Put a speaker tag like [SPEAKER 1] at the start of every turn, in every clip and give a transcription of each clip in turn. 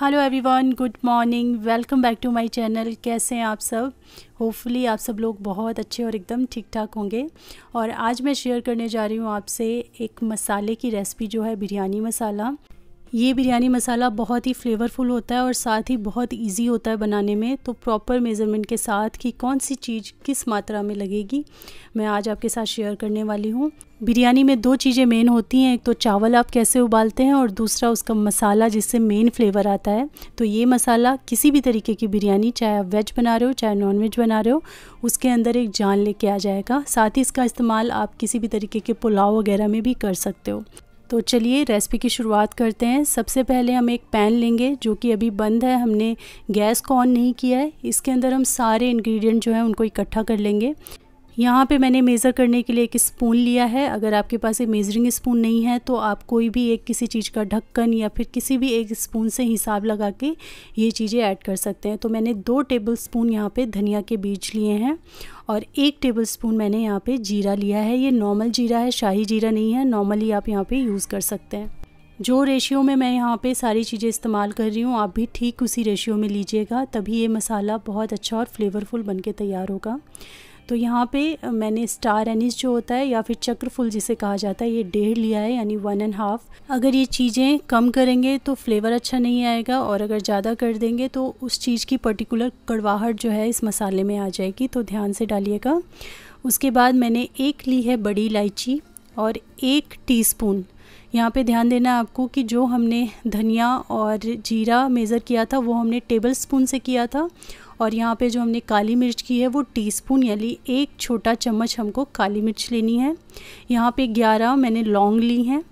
[SPEAKER 1] hello everyone good morning welcome back to my channel कैसे हैं आप सब होपफुली आप सब लोग बहुत अच्छे और एकदम ठीक ठाक होंगे और आज मैं शेयर करने जा रही हूँ आपसे एक मसाले की रेसिपी जो है बिरयानी मसाला ये बिरयानी मसाला बहुत ही फ्लेवरफुल होता है और साथ ही बहुत इजी होता है बनाने में तो प्रॉपर मेज़रमेंट के साथ कि कौन सी चीज़ किस मात्रा में लगेगी मैं आज आपके साथ शेयर करने वाली हूँ बिरयानी में दो चीज़ें मेन होती हैं एक तो चावल आप कैसे उबालते हैं और दूसरा उसका मसाला जिससे मेन फ्लेवर आता है तो ये मसाला किसी भी तरीके की बिरयानी चाहे आप वेज बना रहे हो चाहे नॉन वेज बना रहे हो उसके अंदर एक जान लेके आ जाएगा साथ ही इसका इस्तेमाल आप किसी भी तरीके के पुलाव वगैरह में भी कर सकते हो तो चलिए रेसिपी की शुरुआत करते हैं सबसे पहले हम एक पैन लेंगे जो कि अभी बंद है हमने गैस को ऑन नहीं किया है इसके अंदर हम सारे इंग्रेडिएंट जो हैं उनको इकट्ठा कर लेंगे यहाँ पे मैंने मेज़र करने के लिए एक स्पून लिया है अगर आपके पास ये मेज़रिंग स्पून नहीं है तो आप कोई भी एक किसी चीज़ का ढक्कन या फिर किसी भी एक स्पून से हिसाब लगा के ये चीज़ें ऐड कर सकते हैं तो मैंने दो टेबल स्पून यहाँ पर धनिया के बीज लिए हैं और एक टेबल स्पून मैंने यहाँ पर जीरा लिया है ये नॉर्मल जीरा है शाही जीरा नहीं है नॉर्मली आप यहाँ पर यूज़ कर सकते हैं जो रेशियो में मैं यहाँ पे सारी चीज़ें इस्तेमाल कर रही हूँ आप भी ठीक उसी रेशियो में लीजिएगा तभी ये मसाला बहुत अच्छा और फ्लेवरफुल बनके तैयार होगा तो यहाँ पे मैंने स्टार एनिस जो होता है या फिर चक्रफुल जिसे कहा जाता है ये डेढ़ लिया है यानी वन एंड हाफ अगर ये चीज़ें कम करेंगे तो फ्लेवर अच्छा नहीं आएगा और अगर ज़्यादा कर देंगे तो उस चीज़ की पर्टिकुलर कड़वाहट जो है इस मसाले में आ जाएगी तो ध्यान से डालिएगा उसके बाद मैंने एक ली है बड़ी इलायची और एक स्पून यहाँ पे ध्यान देना आपको कि जो हमने धनिया और जीरा मेज़र किया था वो हमने टेबल स्पून से किया था और यहाँ पे जो हमने काली मिर्च की है वो टीस्पून यानी एक छोटा चम्मच हमको काली मिर्च लेनी है यहाँ पे ग्यारह मैंने लौंग ली हैं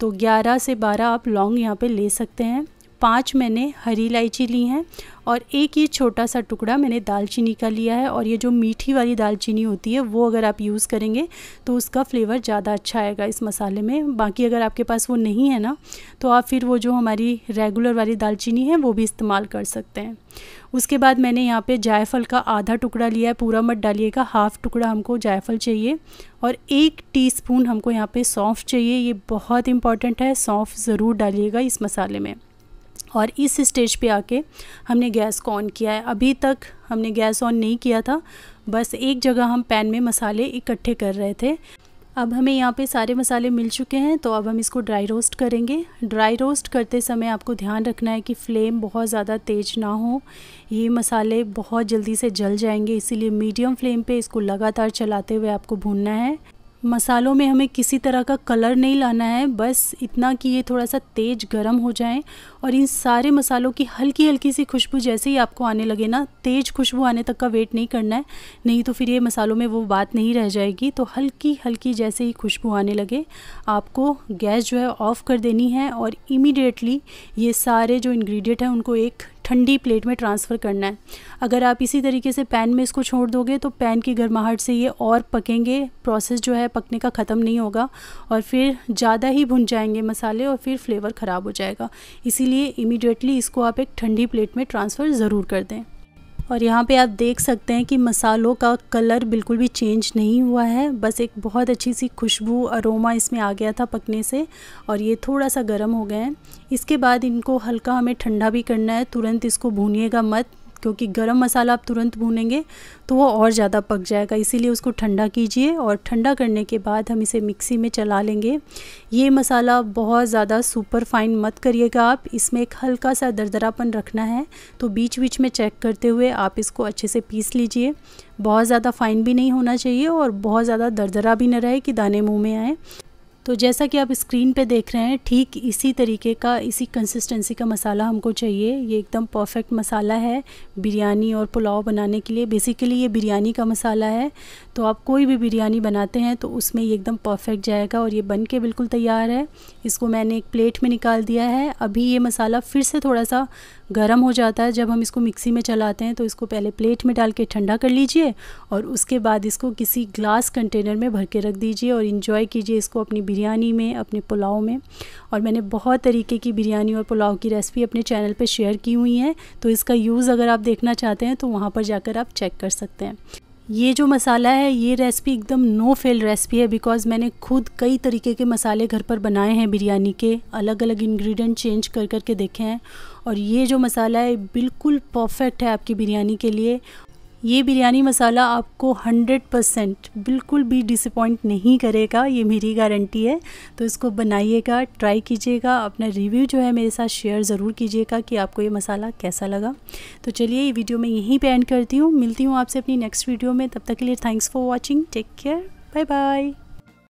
[SPEAKER 1] तो ग्यारह से बारह आप लौंग यहाँ पे ले सकते हैं पाँच मैंने हरी इलायची ली हैं और एक ये छोटा सा टुकड़ा मैंने दालचीनी का लिया है और ये जो मीठी वाली दालचीनी होती है वो अगर आप यूज़ करेंगे तो उसका फ्लेवर ज़्यादा अच्छा आएगा इस मसाले में बाकी अगर आपके पास वो नहीं है ना तो आप फिर वो जो हमारी रेगुलर वाली दालचीनी है वो भी इस्तेमाल कर सकते हैं उसके बाद मैंने यहाँ पर जायफल का आधा टुकड़ा लिया है पूरा मत डालिएगा हाफ़ टुकड़ा हमको जायफल चाहिए और एक टी हमको यहाँ पर सौंफ चाहिए ये बहुत इंपॉर्टेंट है सौंफ ज़रूर डालिएगा इस मसाले में और इस स्टेज पे आके हमने गैस को ऑन किया है अभी तक हमने गैस ऑन नहीं किया था बस एक जगह हम पैन में मसाले इकट्ठे कर रहे थे अब हमें यहाँ पे सारे मसाले मिल चुके हैं तो अब हम इसको ड्राई रोस्ट करेंगे ड्राई रोस्ट करते समय आपको ध्यान रखना है कि फ्लेम बहुत ज़्यादा तेज़ ना हो ये मसाले बहुत जल्दी से जल जाएंगे इसीलिए मीडियम फ्लेम पे इसको लगातार चलाते हुए आपको भूनना है मसालों में हमें किसी तरह का कलर नहीं लाना है बस इतना कि ये थोड़ा सा तेज़ गरम हो जाए और इन सारे मसालों की हल्की हल्की सी खुशबू जैसे ही आपको आने लगे ना तेज़ खुशबू आने तक का वेट नहीं करना है नहीं तो फिर ये मसालों में वो बात नहीं रह जाएगी तो हल्की हल्की जैसे ही खुशबू आने लगे आपको गैस जो है ऑफ़ कर देनी है और इमीडिएटली ये सारे जो इन्ग्रीडियंट हैं उनको एक ठंडी प्लेट में ट्रांसफ़र करना है अगर आप इसी तरीके से पैन में इसको छोड़ दोगे तो पैन की गर्माहट से ये और पकेंगे प्रोसेस जो है पकने का ख़त्म नहीं होगा और फिर ज़्यादा ही भुन जाएंगे मसाले और फिर फ्लेवर ख़राब हो जाएगा इसीलिए इमीडिएटली इसको आप एक ठंडी प्लेट में ट्रांसफ़र ज़रूर कर दें और यहाँ पे आप देख सकते हैं कि मसालों का कलर बिल्कुल भी चेंज नहीं हुआ है बस एक बहुत अच्छी सी खुशबू अरोमा इसमें आ गया था पकने से और ये थोड़ा सा गर्म हो गए हैं इसके बाद इनको हल्का हमें ठंडा भी करना है तुरंत इसको भूनिएगा मत क्योंकि गरम मसाला आप तुरंत भूनेंगे तो वो और ज़्यादा पक जाएगा इसीलिए उसको ठंडा कीजिए और ठंडा करने के बाद हम इसे मिक्सी में चला लेंगे ये मसाला बहुत ज़्यादा सुपर फाइन मत करिएगा आप इसमें एक हल्का सा दरदरापन रखना है तो बीच बीच में चेक करते हुए आप इसको अच्छे से पीस लीजिए बहुत ज़्यादा फाइन भी नहीं होना चाहिए और बहुत ज़्यादा दरदरा भी न रहे कि दाने मुँह में आए तो जैसा कि आप स्क्रीन पे देख रहे हैं ठीक इसी तरीके का इसी कंसिस्टेंसी का मसाला हमको चाहिए ये एकदम परफेक्ट मसाला है बिरयानी और पुलाव बनाने के लिए बेसिकली ये बिरयानी का मसाला है तो आप कोई भी बिरयानी बनाते हैं तो उसमें ये एकदम परफेक्ट जाएगा और ये बन के बिल्कुल तैयार है इसको मैंने एक प्लेट में निकाल दिया है अभी ये मसाला फिर से थोड़ा सा गर्म हो जाता है जब हम इसको मिक्सी में चलाते हैं तो इसको पहले प्लेट में डाल के ठंडा कर लीजिए और उसके बाद इसको किसी ग्लास कंटेनर में भर के रख दीजिए और इन्जॉय कीजिए इसको अपनी बिरयानी में अपने पुलाव में और मैंने बहुत तरीके की बिरयानी और पुलाव की रेसिपी अपने चैनल पर शेयर की हुई हैं तो इसका यूज़ अगर आप देखना चाहते हैं तो वहाँ पर जाकर आप चेक कर सकते हैं ये जो मसाला है ये रेसिपी एकदम नो फेल रेसिपी है बिकॉज़ मैंने खुद कई तरीके के मसाले घर पर बनाए हैं बिरयानी के अलग अलग इंग्रेडिएंट चेंज कर कर के देखे हैं और ये जो मसाला है बिल्कुल परफेक्ट है आपकी बिरयानी के लिए ये बिरयानी मसाला आपको 100 परसेंट बिल्कुल भी डिसअपॉइंट नहीं करेगा ये मेरी गारंटी है तो इसको बनाइएगा ट्राई कीजिएगा अपना रिव्यू जो है मेरे साथ शेयर ज़रूर कीजिएगा कि आपको ये मसाला कैसा लगा तो चलिए ये वीडियो मैं यहीं पे एंड करती हूँ मिलती हूँ आपसे अपनी नेक्स्ट वीडियो में तब तक के लिए thanks for watching take care bye bye